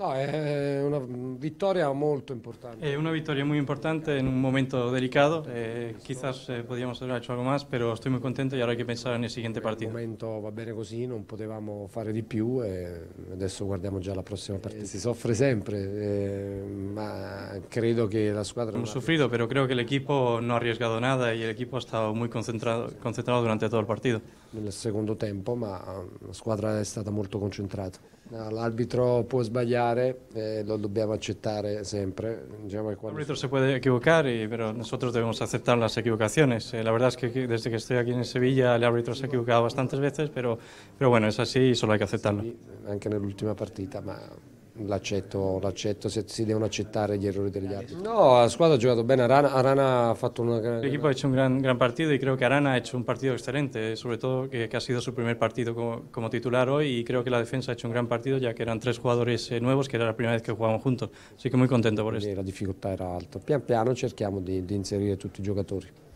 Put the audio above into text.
No, è una vittoria molto importante. Es una vittoria molto importante in un momento delicato. Eh, quizás eh, podíamos haber hecho algo más, pero estoy muy contento y ahora hay que pensar en el siguiente momento va bene così, non potevamo fare di più e adesso guardiamo già la prossima partita. Si soffre sempre, eh, ma credo che la squadra... Non sufrido, pero creo credo che l'equipo non ha arriesgato nada y el equipo ha estado muy concentrado, concentrado durante tutto il partito. Nel secondo tempo, ma eh, la squadra è stata molto concentrata. L'arbitro può sbagliare Eh, lo debemos aceptar siempre. El árbitro se puede equivocar, y, pero nosotros debemos aceptar las equivocaciones. Eh, la verdad es que desde que estoy aquí en Sevilla el árbitro se ha equivocado bastantes veces, pero, pero bueno, es así y solo hay que aceptarlo. en última ma L'accetto, se si devono accettare gli errori degli altri. No, la squadra ha giocato bene, Arana, Arana ha fatto una gran... L'equipo ha fatto un gran, gran, partido y creo que Arana ha fatto un partito eccellente, soprattutto che, que, ha sido su primer partido como, como, titular hoy e credo che la difesa ha fatto un gran partito, già che erano tre jugadores eh, nuovi, che era la prima vez che jugaban juntos, quindi que muy contento por eso. La difficoltà era alta, pian piano cerchiamo di, di inserire tutti i giocatori.